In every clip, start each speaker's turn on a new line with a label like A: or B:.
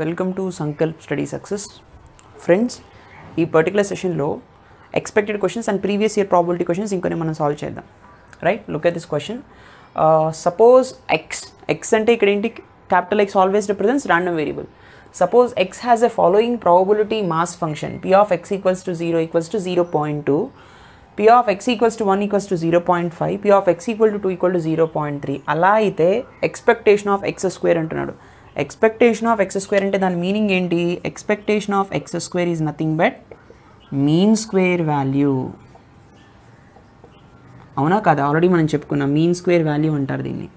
A: Welcome to Sankalp study success friends ఈ particular సెషన్లో expected questions and previous year probability questions ఇంకొన్ని మనం solve చేద్దాం right look at this question suppose x x అంటే ఇక్కడ ఏంటి capital x always represents random variable suppose x has a following probability mass function p of X equals to zero equals to zero point two P of X equals to one equals to zero point five p of X equal to two equal to zero point three అలా అయితే expectation of x square అంటున్నాడు expectation of x square అంటే దాని meaning ఏంటి expectation of x square is nothing but mean square value అవునా కాదు already మనం చెప్పుకున్నాం మీన్ స్క్వేర్ వాల్యూ అంటారు దీన్ని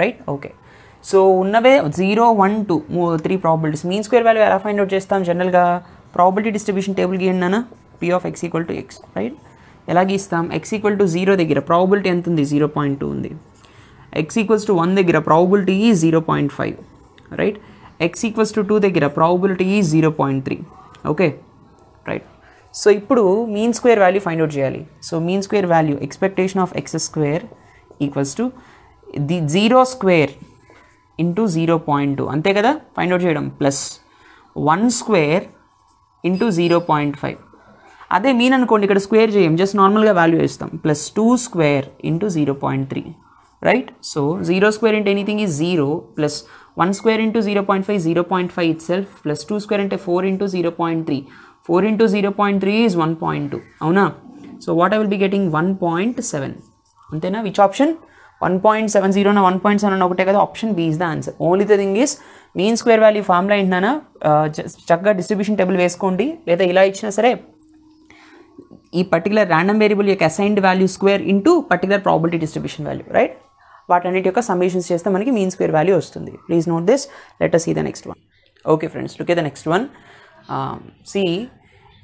A: రైట్ ఓకే సో ఉన్నవే zero one two three probabilities mean square value ఎలా ఫైండ్ అవుట్ చేస్తాం జనరల్గా ప్రాబిలిటీ డిస్ట్రిబ్యూషన్ టేబుల్ గీయండి నాన్న p of X equal to x right ఎలా గీస్తాం ఎక్స్ ఈక్వల్ టు జీరో దగ్గర ప్రాబిలిటీ ఎంత ఉంది జీరో పాయింట్ టూ ఉంది ఎక్స్ ఈక్వల్స్ టు వన్ దగ్గర probability zero point five right x equals to two దగ్గర probability zero point three okay right so ఇప్పుడు mean square value find out చేయాలి so mean square value expectation of x square equals to the zero square into zero point two అంతే కదా find out చేయడం plus one square into zero point five అదే mean అనుకోండి ఇక్కడ square చేయం just నార్మల్గా value వేస్తాం plus two square into zero point three right so zero square into anything is zero plus one square into zero point five zero point five it itself plus two square అంటే four into zero point three four into zero point three is one point two అవునా so what I will be getting one point seven అంతేనా which option one point seven జీరోన one point seven ఒకటే కదా option b is the answer only the thing is mean square value formula ఏంటన్నా చక్కగా distribution table వేసుకోండి లేదా ఇలా ఇచ్చినా సరే ఈ పర్టికులర్ ర్యాండమ్ వేరియబుల్ యొక్క assigned value square into particular probability distribution value right వాటన్నిటి యొక్క సమ్మేషన్స్ చేస్తే మనకి మీన్ స్క్వేర్ వాల్యూ వస్తుంది please note this letter see the next one okay friends take the next one see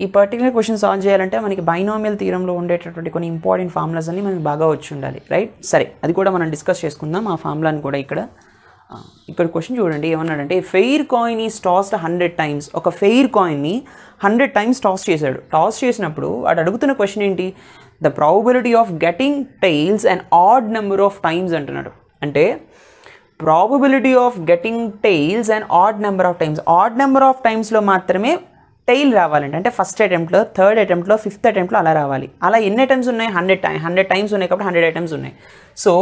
A: ఈ particular question solve చేయాలంటే మనకి binomial తీరంలో ఉండేటటువంటి కొన్ని ఇంపార్టెంట్ ఫార్ములాస్ అన్ని మనకి బాగా వచ్చి ఉండాలి రైట్ సరే అది కూడా మనం డిస్కస్ చేసుకుందాం ఆ ఫార్ములాని కూడా ఇక్కడ ఇక్కడ క్వశ్చన్ చూడండి ఏమన్నాడంటే fair coin is tossed hundred times ఒక ఫెయిర్ కాయిన్ని హండ్రెడ్ టైమ్స్ టాస్ చేశాడు టాస్ చేసినప్పుడు వాడు అడుగుతున్న క్వశ్చన్ ఏంటి the probability of getting tails and odd number of times అంటున్నాడు అంటే probability of getting tails and odd number of times odd number of టైమ్స్లో మాత్రమే టైల్ రావాలండి అంటే ఫస్ట్ అటెంప్ట్లో థర్డ్ అటెంప్ట్లో ఫిఫ్త్ అటెంప్ట్లో అలా రావాలి అలా ఎన్ని అటెంప్ట్స్ ఉన్నాయి హండ్రెడ్ టైమ్ హండ్రెడ్ టైమ్స్ ఉన్నాయి కాబట్టి హండ్రెడ్ అటెంప్ట్స్ ఉన్నాయి సో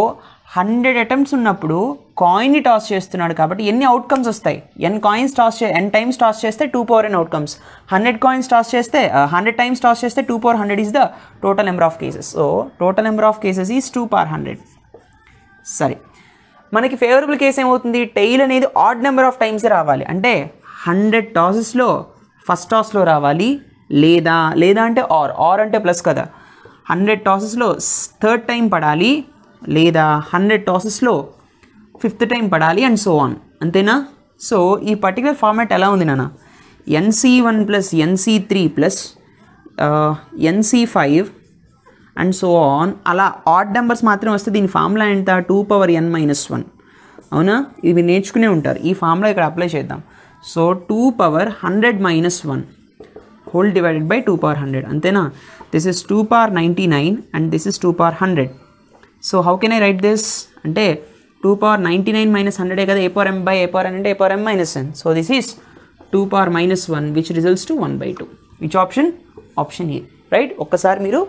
A: హండ్రెడ్ అటెంప్ట్స్ ఉన్నప్పుడు కాయిన్ని టాస్ చేస్తున్నాడు కాబట్టి ఎన్ని అవుట్కమ్స్ వస్తాయి ఎన్ కాయిన్స్ టాస్ చే ఎన్ టైమ్స్ టాస్ చేస్తే two power n outcomes hundred coins toss చేస్తే హండ్రెడ్ టైమ్స్ టాస్ చేస్తే two power hundred is the total number of cases so total number of cases is two power hundred సరే మనకి favourable case ఏమవుతుంది tail అనేది odd number of times రావాలి అంటే hundred టాసెస్లో first టాస్లో రావాలి లేదా లేదా అంటే ఆర్ ఆర్ అంటే ప్లస్ కదా హండ్రెడ్ టాసెస్లో థర్డ్ టైం పడాలి లేదా హండ్రెడ్ టాసెస్లో ఫిఫ్త్ టైం పడాలి అండ్ సో ఆన్ అంతేనా సో ఈ పర్టికులర్ ఫార్మాట్ ఎలా ఉంది నాన్న n c one plus n c three plus n c five and so on అలా ఆడ్ నెంబర్స్ మాత్రం వస్తే దీని ఫార్ములా ఎంత two power n minus one అవునా ఇది మీరు నేర్చుకునే ఉంటారు ఈ ఫార్ములా ఇక్కడ అప్లై చేద్దాం so two power hundred minus one whole divided by two power hundred అంతేనా this is two power ninety nine and this is two power hundred so how can I write this అంటే two power ninety nine minus హండ్రెడే కదా a power m by a power n అంటే a power m minus n so this is two power minus one which results to one by two which option option A right ఒక్కసారి మీరు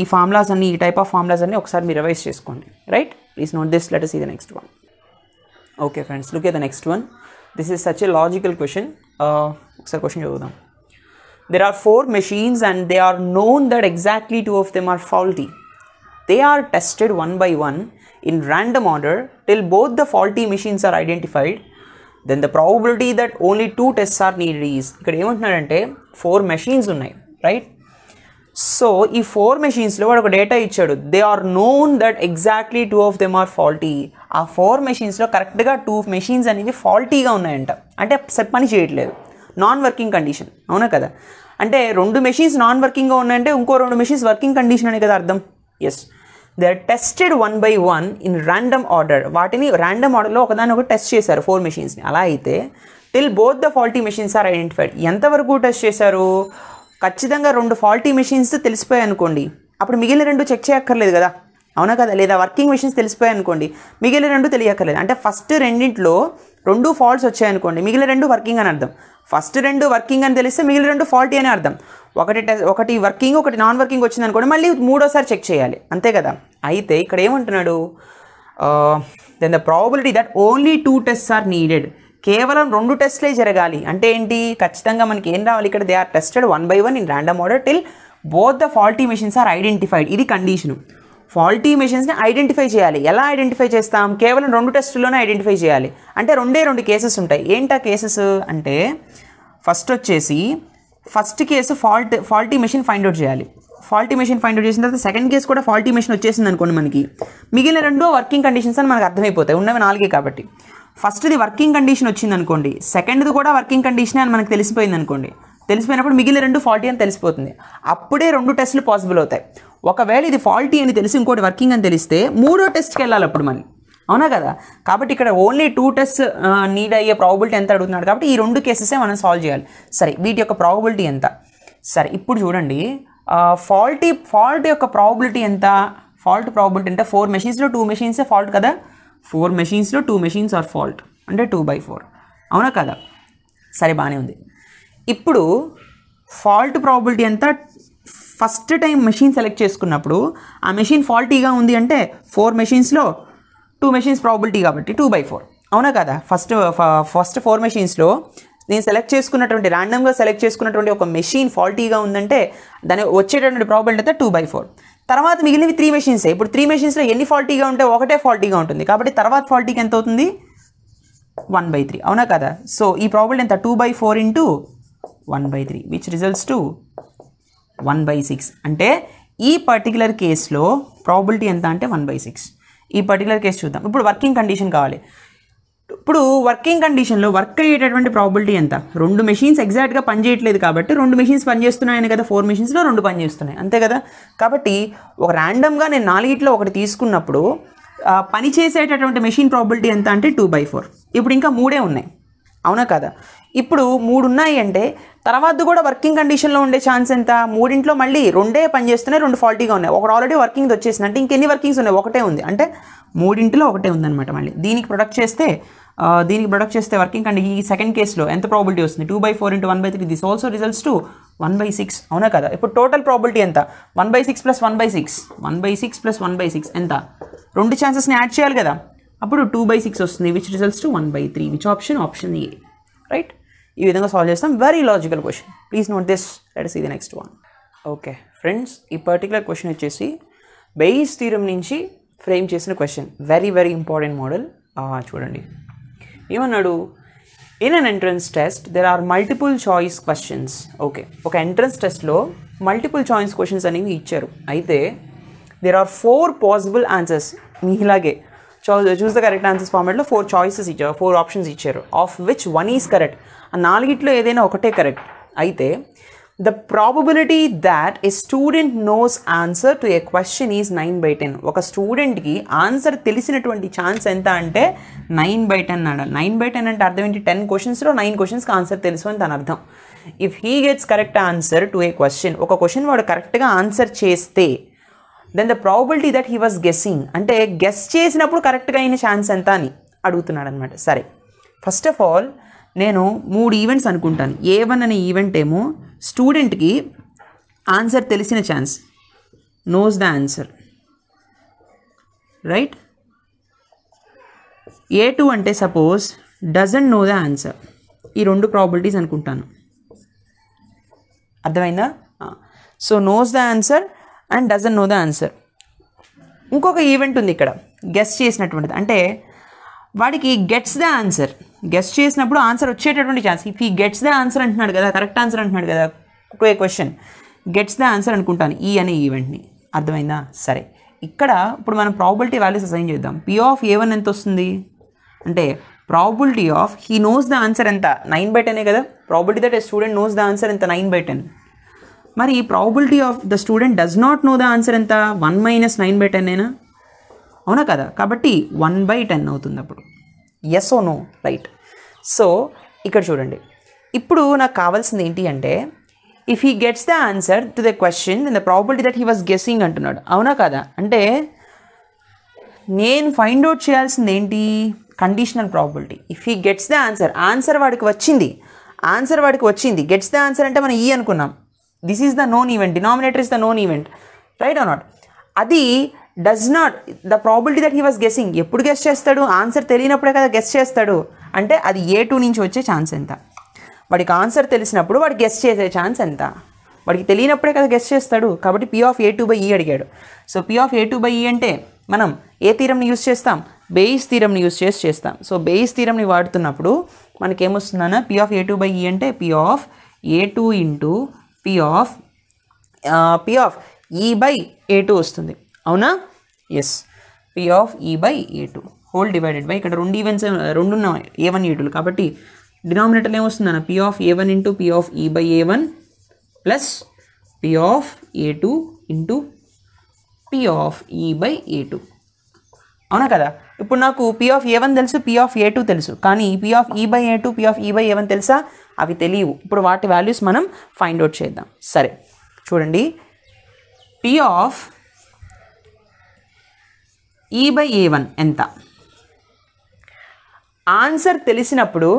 A: ఈ formulas అన్ని ఈ type of formulas అన్ని ఒకసారి మీరు revise చేసుకోండి right please note this let see the next one okay friends look a the next one this is such a logical question ఒకసారి క్వశ్చన్ చదువుదాం there are four machines and they are known that exactly two of them are faulty They are tested one by one in random order till both the faulty machines are identified. Then the probability that only two tests are needed is ఇక్కడ ఏమంటున్నాడంటే four machines ఉన్నాయి right so ఈ four మెషిన్స్లో వాడు ఒక data ఇచ్చాడు they are known that exactly two of them are faulty ఆ four మెషిన్స్లో కరెక్ట్గా టూ మెషిన్స్ అనేవి ఫాల్టీగా ఉన్నాయంట అంటే పని చేయట్లేదు నాన్ వర్కింగ్ కండిషన్ అవునా కదా అంటే రెండు మెషిన్స్ నాన్ వర్కింగ్గా ఉన్నాయంటే ఇంకో రెండు మెషిన్స్ వర్కింగ్ కండిషన్ అని కదా అర్థం yes they are tested one by one in random order వాటిని ర్యాండమ్ ఆర్డర్లో ఒకదాని ఒకటి టెస్ట్ చేశారు ఫోర్ మెషిన్స్ని అలా అయితే till both the faulty machines are identified ఎంతవరకు టెస్ట్ చేశారు ఖచ్చితంగా రెండు ఫాల్టీ మెషిన్స్ తెలిసిపోయాయి అనుకోండి అప్పుడు మిగిలిన రెండు చెక్ చేయక్కర్లేదు కదా అవునా కదా లేదా వర్కింగ్ మెషిన్స్ తెలిసిపోయాయి అనుకోండి మిగిలిన రెండు తెలియక్కర్లేదు అంటే ఫస్ట్ రెండింటిలో రెండు ఫాల్ట్స్ వచ్చాయనుకోండి మిగిలిన రెండు వర్కింగ్ అని అర్థం ఫస్ట్ రెండు వర్కింగ్ అని తెలిస్తే మిగిలిన రెండు ఫాల్టీ అని అర్థం ఒకటి ఒకటి వర్కింగ్ ఒకటి నాన్ వర్కింగ్ వచ్చింది అనుకోండి మళ్ళీ మూడోసారి చెక్ చేయాలి అంతే కదా అయితే ఇక్కడ ఏమంటున్నాడు then the probability that only two tests are needed కేవలం రెండు టెస్ట్లే జరగాలి అంటే ఏంటి ఖచ్చితంగా మనకి ఏం రావాలి ఇక్కడ they are tested one by one in random order till both the faulty machines are identified ఇది కండిషను ఫాల్టీ మెషిన్స్ని ఐడెంటిఫై చేయాలి ఎలా ఐడెంటిఫై చేస్తాం కేవలం రెండు టెస్టుల్లోనే ఐడెంటిఫై చేయాలి అంటే రెండే రెండు కేసెస్ ఉంటాయి ఏంటా కేసెస్ అంటే ఫస్ట్ వచ్చేసి first case fault faulty machine find out చేయాలి ఫాల్టీ మెషిన్ ఫైండ్ అవుట్ చేసిన తర్వాత సెకండ్ కేసు కూడా ఫాల్టీ మెషిన్ వచ్చేసింది అనుకోండి మనకి మిగిలిన రెండో వర్కింగ్ కండిషన్స్ అని మనకు అర్థమైపోతాయి ఉన్నవి నాలుగే కాబట్టి ఫస్ట్ది వర్కింగ్ కండిషన్ వచ్చింది అనుకోండి సెకండ్ది కూడా వర్కింగ్ కండిషనే అని మనకు తెలిసిపోయింది అనుకోండి తెలిసిపోయినప్పుడు మిగిలిన రెండు ఫాల్టీ అని తెలిసిపోతుంది అప్పుడే రెండు టెస్టులు పాసిబుల్ అవుతాయి ఒకవేళ ఇది ఫాల్టీ అని తెలిసి ఇంకోటి వర్కింగ్ అని తెలిస్తే మూడో టెస్ట్కి వెళ్ళాలి అప్పుడు మనం అవునా కదా కాబట్టి ఇక్కడ ఓన్లీ టూ టెస్ట్ నీడ్ అయ్యే ప్రాబిలిటీ ఎంత అడుగుతున్నాడు కాబట్టి ఈ రెండు కేసెసే మనం సాల్వ్ చేయాలి సరే వీటి యొక్క ప్రాబిలిటీ ఎంత సరే ఇప్పుడు చూడండి ఫాల్టీ ఫాల్ట్ యొక్క ప్రాబిలిటీ ఎంత ఫాల్ట్ ప్రాబిలిటీ అంటే ఫోర్ మెషిన్స్లో టూ మెషిన్సే ఫాల్ట్ కదా ఫోర్ మెషిన్స్లో టూ మెషిన్స్ ఆర్ ఫాల్ట్ అంటే టూ బై ఫోర్ అవునా కదా సరే బాగానే ఉంది ఇప్పుడు ఫాల్ట్ ప్రాబిలిటీ ఎంత ఫస్ట్ టైం మెషిన్ సెలెక్ట్ చేసుకున్నప్పుడు ఆ మెషిన్ ఫాల్టీగా ఉంది అంటే ఫోర్ మెషిన్స్లో టూ మెషిన్స్ ప్రాబిలిటీ కాబట్టి టూ బై ఫోర్ అవునా కదా ఫస్ట్ ఫస్ట్ ఫోర్ మెషిన్స్లో నేను సెలెక్ట్ చేసుకున్నటువంటి ర్యాండమ్గా సెలెక్ట్ చేసుకున్నటువంటి ఒక మెషిన్ ఫాల్టీగా ఉందంటే దాని వచ్చేటటువంటి ప్రాబిలిటీ అయితే టూ బై ఫోర్ తర్వాత మిగిలినవి త్రీ మెషిన్స్ ఇప్పుడు త్రీ మెషిన్స్లో ఎన్ని ఫాల్టీగా ఉంటే ఒకటే ఫాల్టీగా ఉంటుంది కాబట్టి తర్వాత ఫాల్టీకి ఎంత అవుతుంది వన్ బై త్రీ అవునా కదా సో ఈ ప్రాబిలిటీ ఎంత two by four into one by three which results to one by six అంటే ఈ పర్టికులర్ కేసులో ప్రాబిలిటీ ఎంత అంటే వన్ బై సిక్స్ ఈ పర్టికులర్ కేసు చూద్దాం ఇప్పుడు వర్కింగ్ కండిషన్ కావాలి ఇప్పుడు వర్కింగ్ కండిషన్లో వర్క్ అయ్యేటటువంటి ప్రాబిలిటీ ఎంత రెండు మెషిన్స్ ఎగ్జాక్ట్గా పనిచేయట్లేదు కాబట్టి రెండు మెషిన్స్ పనిచేస్తున్నాయని కదా ఫోర్ మెషిన్స్లో రెండు పనిచేస్తున్నాయి అంతే కదా కాబట్టి ఒక ర్యాండమ్గా నేను నాలుగిట్లో ఒకటి తీసుకున్నప్పుడు పని చేసేటటువంటి మెషిన్ ప్రాబిలిటీ ఎంత అంటే టూ బై ఫోర్ ఇప్పుడు ఇంకా మూడే ఉన్నాయి అవునా కదా ఇప్పుడు మూడున్నాయి అంటే తర్వాత కూడా వర్కింగ్ కండిషన్లో ఉండే ఛాన్స్ ఎంత మూడింట్లో మళ్ళీ రెండే పని చేస్తున్నాయి రెండు ఫాల్టీగా ఉన్నాయి ఒకటి ఆల్రెడీ వర్కింగ్ వచ్చేసింది అంటే ఇంకెన్ని వర్కింగ్స్ ఉన్నాయి ఒకటే ఉంది అంటే మూడింటిలో ఒకటే ఉందన్నమాట మళ్ళీ దీనికి ప్రొడక్ట్ చేస్తే దీనికి ప్రొడక్ట్ చేస్తే వర్కింగ్ కండి ఈ సెకండ్ కేసులో ఎంత ప్రాబిలిటీ వస్తుంది two by four into one by three this also results to one by six అవునా కదా ఇప్పుడు టోటల్ ప్రాబిలిటీ ఎంత one by six plus one by six one by six plus one by six ఎంత రెండు ఛాన్సెస్ని add చేయాలి కదా అప్పుడు టూ బై సిక్స్ వస్తుంది which results to one by three which option option A right ఈ విధంగా సాల్వ్ చేస్తాం very logical question please note this let see the next one okay friends ఈ పర్టికులర్ క్వశ్చన్ వచ్చేసి Bayes theorem నుంచి frame చేసిన question very very important model చూడండి ఏమన్నాడు in an entrance test there are multiple choice questions okay ఒక entrance టెస్ట్లో multiple choice questions అనేవి ఇచ్చారు అయితే there are four possible answers మీ ఇలాగే చూస్ ద కరెక్ట్ ఆన్సర్స్ ఫార్మేట్లో ఫోర్ చాయిసెస్ ఇచ్చారు ఫోర్ ఆప్షన్స్ ఇచ్చారు of which one is correct ఆ నాలుగిట్లో ఏదైనా ఒకటే కరెక్ట్ అయితే the probability that a student knows answer to a question is nine by ten ఒక స్టూడెంట్కి ఆన్సర్ తెలిసినటువంటి ఛాన్స్ ఎంత అంటే నైన్ బై టెన్ అన్నాడు నైన్ బై టెన్ అంటే అర్థం ఏంటి టెన్ క్వశ్చన్స్లో నైన్ క్వశ్చన్స్కి ఆన్సర్ తెలుసు అని తన అర్థం if he gets correct answer to a question ఒక క్వశ్చన్ వాడు కరెక్ట్గా ఆన్సర్ చేస్తే then the probability that he was guessing అంటే గెస్ చేసినప్పుడు కరెక్ట్గా అయిన ఛాన్స్ ఎంత అని అడుగుతున్నాడు అనమాట సరే ఫస్ట్ ఆఫ్ ఆల్ నేను మూడు ఈవెంట్స్ అనుకుంటాను ఏ వన్ అనే ఈవెంట్ ఏమో స్టూడెంట్కి ఆన్సర్ తెలిసిన chance knows the answer right A two అంటే suppose doesn't know the answer ఈ రెండు ప్రాబిలిటీస్ అనుకుంటాను అర్థమైందా so knows the answer and doesn't know the answer ఇంకొక ఈవెంట్ ఉంది ఇక్కడ గెస్ట్ చేసినటువంటిది అంటే వాడికి గెట్స్ ద ఆన్సర్ గెస్ట్ చేసినప్పుడు ఆన్సర్ వచ్చేటటువంటి chance if he gets the answer అంటున్నాడు కదా కరెక్ట్ ఆన్సర్ అంటున్నాడు కదా a question gets the answer అనుకుంటాను ఈ e అనే ఈవెంట్ని అర్థమైందా సరే ఇక్కడ ఇప్పుడు మనం ప్రాబిలిటీ వాల్యూస్ అసైన్ చేద్దాం పి ఆఫ్ ఏ వన్ ఎంత వస్తుంది అంటే probability of he knows the answer ఎంత నైన్ బై టెనే కదా probability that a student knows the answer ఎంత నైన్ బై టెన్ మరి ఈ probability of the student does not know the answer ఎంత one minus nine by ten అయినా అవునా కదా కాబట్టి వన్ బై టెన్ అవుతుంది అప్పుడు yes or no right so ఇక్కడ చూడండి ఇప్పుడు నాకు కావాల్సింది ఏంటి అంటే if he gets the answer to the question the probability that he was guessing అంటున్నాడు అవునా కదా అంటే నేను ఫైండ్ అవుట్ చేయాల్సింది ఏంటి conditional probability if he gets the answer answer వాడికి వచ్చింది ఆన్సర్ వాడికి వచ్చింది గెట్స్ ద ఆన్సర్ అంటే మనం ఈ e అనుకున్నాం this is the known event denominator is the known event right or not అది does not the probability that he was guessing ఎప్పుడు గెస్ట్ చేస్తాడు ఆన్సర్ తెలియనప్పుడే కదా గెస్ట్ చేస్తాడు అంటే అది ఏ టూ నుంచి వచ్చే ఛాన్స్ ఎంత వాడికి ఆన్సర్ తెలిసినప్పుడు వాడు గెస్ట్ చేసే ఛాన్స్ ఎంత వాడికి తెలియనప్పుడే కదా గెస్ట్ చేస్తాడు కాబట్టి P of A two by E అడిగాడు so P of A two by E అంటే మనం ఏ తీరంని యూస్ చేస్తాం బేయిస్ తీరంని యూస్ చేసి చేస్తాం సో బేయిస్ తీరంని వాడుతున్నప్పుడు మనకేమొస్తుందన్న P of A two by E అంటే P of A two into P of P of E by A two వస్తుంది అవునా yes P of E by A two whole divided by ఇక్కడ రెండు events రెండు ఉన్నాయి ఏ వన్ ఏ tool కాబట్టి డినామినేటర్లు ఏమొస్తుంది అన్న P of A one into P of E by A one plus P of A two into P of E by A two అవునా కదా ఇప్పుడు నాకు పి ఆఫ్ ఏ వన్ తెలుసు పి ఆఫ్ ఏ టూ తెలుసు కానీ P of E by A two P of E by A one తెలుసా అవి తెలియవు ఇప్పుడు వాటి వాల్యూస్ మనం ఫైండ్ అవుట్ చేద్దాం సరే చూడండి P of E by A one ఎంత ఆన్సర్ తెలిసినప్పుడు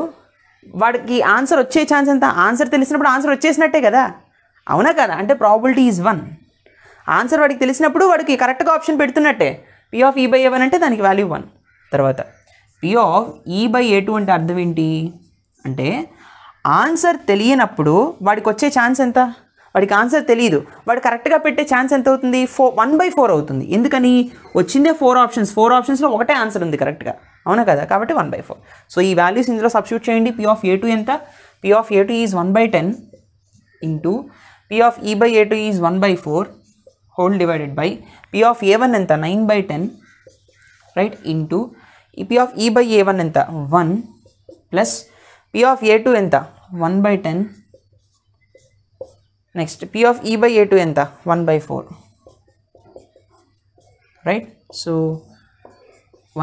A: వాడికి ఆన్సర్ వచ్చే ఛాన్స్ ఎంత ఆన్సర్ తెలిసినప్పుడు ఆన్సర్ వచ్చేసినట్టే కదా అవునా కదా అంటే ప్రాబిలిటీ ఈజ్ వన్ ఆన్సర్ వాడికి తెలిసినప్పుడు వాడికి కరెక్ట్గా ఆప్షన్ పెడుతున్నట్టే P of E by A one అంటే దానికి వాల్యూ వన్ తర్వాత P of E by A two అంటే అర్థం ఏంటి అంటే ఆన్సర్ తెలియనప్పుడు వాడికి వచ్చే ఛాన్స్ ఎంత వాడికి ఆన్సర్ తెలియదు వాడు కరెక్ట్గా పెట్టే ఛాన్స్ ఎంత అవుతుంది ఫోర్ వన్ బై ఫోర్ అవుతుంది ఎందుకని వచ్చిందే ఫోర్ ఆప్షన్స్ ఫోర్ ఆప్షన్స్లో ఒకటే ఆన్సర్ ఉంది కరెక్ట్గా అవునా కదా కాబట్టి వన్ బై ఫోర్ సో ఈ వాల్యూస్ ఇందులో సబ్స్ట్యూట్ చేయండి పి ఆఫ్ ఏ టూ ఎంత P of A two is one by ten into P of E by A two is one by four whole divided by p of a1 and the 9 by 10 right into p of e by a1 and the 1 plus p of a2 and the 1 by 10 next p of e by a2 and the 1 by 4 right so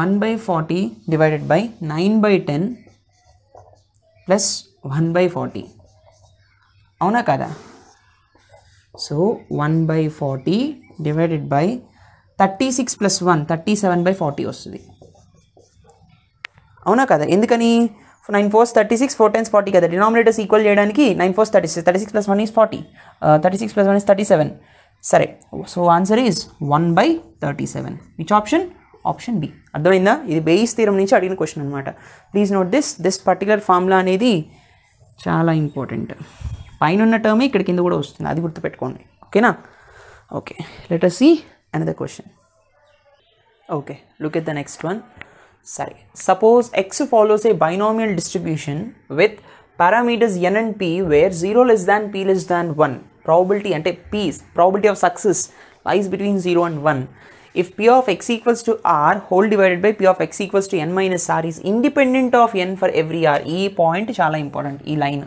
A: 1 by 40 divided by 9 by 10 plus 1 by 40 అవునా కదా సో one by forty divided by thirty six plus one thirty seven by forty వస్తుంది అవునా కదా ఎందుకని nine fours thirty six four times forty కదా denominators equal చేయడానికి nine fours thirty six thirty six plus one is forty thirty six plus one is thirty seven సరే so answer is one by thirty seven which option option B అర్థమైందా ఇది Bayes theorem నుంచి అడిగిన question అనమాట please note this this particular formula అనేది చాలా important పైన ఉన్న టర్మే ఇక్కడ కింద కూడా వస్తుంది అది గుర్తుపెట్టుకోండి ఓకేనా okay let us see another question okay look at the next one సరే suppose X follows a binomial distribution with parameters n and P where zero less than P less than one probability అంటే P's probability of success lies between zero and one if p of x equals to r whole divided by p of x equals to n minus r is independent of n for every r ఈ point చాలా important ఈ line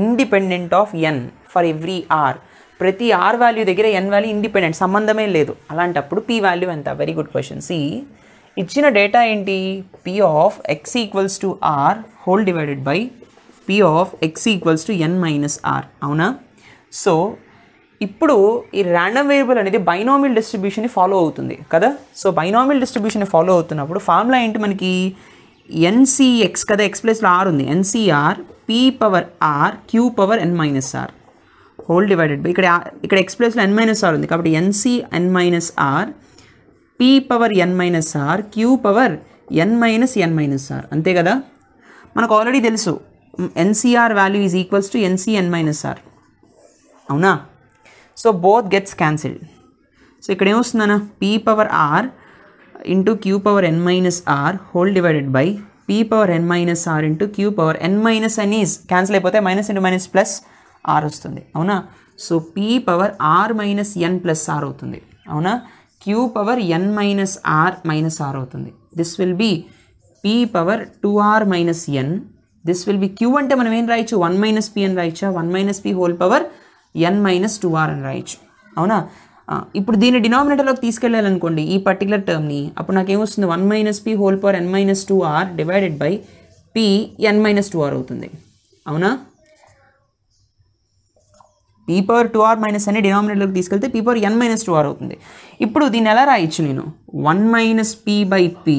A: independent of n for every r ప్రతి r value దగ్గర n value independent సంబంధమే లేదు అలాంటప్పుడు P value ఎంత very good question see ఇచ్చిన డేటా ఏంటి P of X equals to r whole divided by P of X equals to n minus r అవునా సో ఇప్పుడు ఈ ర్యాండమ్ వేరియబుల్ అనేది బైనామిల్ డిస్ట్రిబ్యూషన్ని ఫాలో అవుతుంది కదా సో బైనామిల్ డిస్ట్రిబ్యూషన్ ఫాలో అవుతున్నప్పుడు ఫార్ములా ఏంటి మనకి ఎన్సీఎక్స్ కదా ఎక్స్ ప్లేస్లో ఆర్ ఉంది n C r P power r q power n minus r whole divided by ఇక్కడ ఇక్కడ ఎక్స్ ప్లేస్లో ఎన్ మైనస్ ఆర్ ఉంది కాబట్టి n C n minus r P power n minus r q power n minus n minus r అంతే కదా మనకు already తెలుసు n C r value is equals to n C n minus r అవునా so both gets cancelled so ఇక్కడ ఏమొస్తుందన్న P power r into q power n minus r whole divided by P power n minus r into q power n minus అని cancel అయిపోతే minus into minus plus r వస్తుంది అవునా so P power r minus n plus r అవుతుంది అవునా q power n minus r minus r అవుతుంది this will be P power two r minus n this will be q అంటే మనం ఏం రాయొచ్చు one minus P అని రాయొచ్చా one minus P whole power n minus two r అని రాయొచ్చు అవునా ఇప్పుడు దీన్ని డినామినేటర్లోకి తీసుకెళ్ళాలనుకోండి ఈ పర్టికులర్ టర్మ్ని అప్పుడు నాకేమొస్తుంది one minus P whole power n minus two r divided by P n minus two r అవుతుంది అవునా P power two r minus అని డినామినేటర్లోకి తీసుకెళ్తే P power n minus two r అవుతుంది ఇప్పుడు దీన్ని ఎలా రాయొచ్చు నేను one minus P by P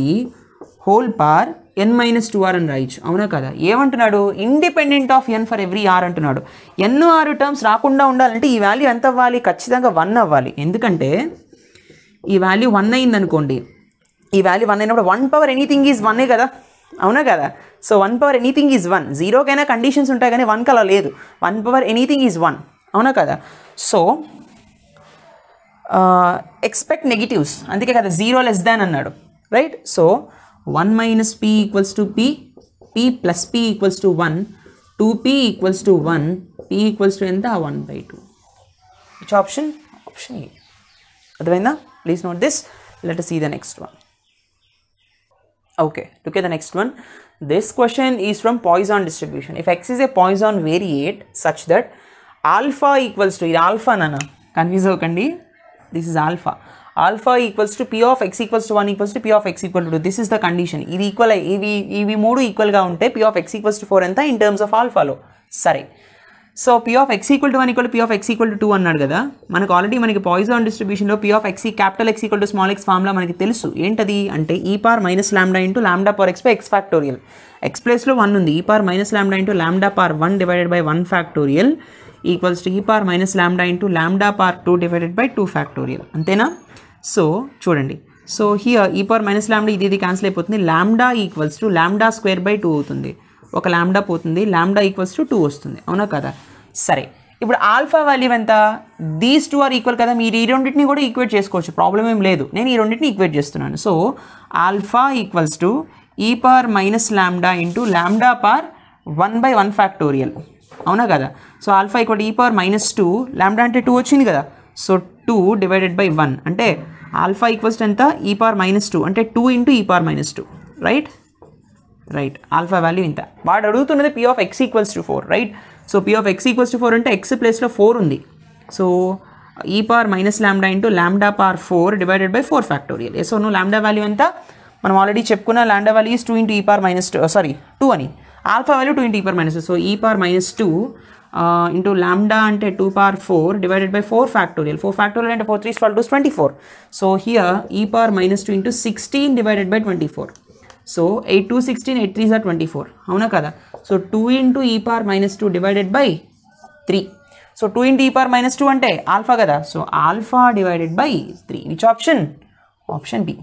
A: whole power n minus two r అని రాయొచ్చు అవునా కదా ఏమంటున్నాడు independent of n for every r అంటున్నాడు ఎన్ ఆరు టర్మ్స్ రాకుండా ఉండాలంటే ఈ వాల్యూ ఎంత అవ్వాలి ఖచ్చితంగా వన్ అవ్వాలి ఎందుకంటే ఈ వాల్యూ వన్ అయింది అనుకోండి ఈ వాల్యూ వన్ అయినప్పుడు one power anything is one కదా అవునా కదా సో one power anything is one జీరోకైనా కండిషన్స్ ఉంటాయి కానీ వన్ కలా లేదు one power anything is one అవునా కదా సో ఎక్స్పెక్ట్ నెగిటివ్స్ అందుకే కదా జీరో లెస్ దాన్ అన్నాడు right so 1 minus p equals to p, p plus p equals to 1, 2p equals to 1, p equals to ಎಂತ 1 by 2. Which option? Option A. ಅದರಿಂದ please note this. Let us see the next one. Okay, look at the next one. This question is from Poisson distribution. If x is a Poisson variate such that alpha equals to alpha nana. Confuse ಹೋಗಂಡಿ. This is alpha. Alpha equals to P of X equals to one equals to P of X equal to this is the condition ఇది equal ఇవి ఇవి మూడు ఈక్వల్గా ఉంటే P of X equals to four ఎంత in terms of ఆల్ఫాలో సరే so P of X equal to one equal P of X equal to two అన్నాడు కదా మనకు ఆల్రెడీ మనకి పాయిజాన్ డిస్ట్రిబ్యూషన్లో P of X capital X equal to small X formula మనకి తెలుసు ఏంటది అంటే ఈ power minus lambda into lambda power X by X factorial X ప్లేస్లో వన్ ఉంది e power minus lambda into lambda power one divided by one factorial equals to e power minus lambda into lambda power two divided by two factorial అంతేనా so చూడండి so here e power minus lambda ఇది ఇది cancel అయిపోతుంది lambda equals to lambda square by two అవుతుంది ఒక ల్యాండా పోతుంది ల్యాండా ఈక్వల్స్ టు టూ వస్తుంది అవునా కదా సరే ఇప్పుడు ఆల్ఫా వాల్యూ ఎంత దీస్ టూ ఆర్ ఈక్వల్ కదా మీరు ఈ రెండింటిని కూడా ఈక్వేట్ చేసుకోవచ్చు ప్రాబ్లం ఏం లేదు నేను ఈ రెండింటిని ఈక్వేట్ చేస్తున్నాను so alpha equals to e power minus lambda into lambda power one by one factorial అవునా కదా so alpha equal e power minus two lambda అంటే టూ వచ్చింది కదా so two divided by one అంటే ఆల్ఫా ఈక్వల్స్ ఎంత e power minus two అంటే two into e power minus two right right alpha value ఇంత వాడు అడుగుతున్నది P of X equals to four right so P of X equals to four అంటే X ప్లేస్లో four ఉంది so e power minus lambda into lambda power four divided by four factorial so నువ్వు lambda value ఎంత మనం already చెప్పుకున్న lambda value is two into e power minus two sorry two అని alpha value two into e power minus so e power minus two into lambda అంటే two power four divided by four factorial four factorial అంటే four three twelve two twenty four so here e power minus two into sixteen divided by twenty four so eight two sixteen eight three సార్ twenty four అవునా కదా so two into e power minus two divided by three so two into e power minus two అంటే alpha కదా so alpha divided by three which option option B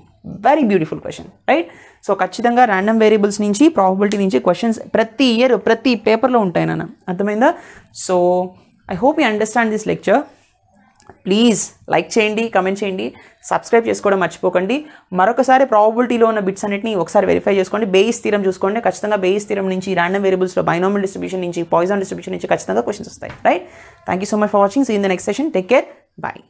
A: very beautiful question right so ఖచ్చితంగా random variables నుంచి probability నుంచి questions ప్రతి year ప్రతి పేపర్లో ఉంటాయి నాన్న అర్థమైందా so I hope you understand this lecture please like చేయండి కమెంట్ చేయండి సబ్స్క్రైబ్ చేసుకోవడం మర్చిపోకండి మరొకసారి ప్రాబబిలిటీలో ఉన్న బిట్స్ అన్నింటినీ ఒకసారి వెరిఫై చేసుకోండి బేయిస్ తీరం చూసుకోండి ఖచ్చితంగా బేస్ తీరం నుంచి ర్యాండమ్ వేరియబుల్స్లో బైనామల్ డిస్ట్రిబ్యూషన్ నుంచి పాయిజన్ డిస్ట్రిబ్యూషన్ నుంచి ఖచ్చితంగా క్వశ్చన్స్ వస్తాయి right thank you so much for watching see in the next session take care bye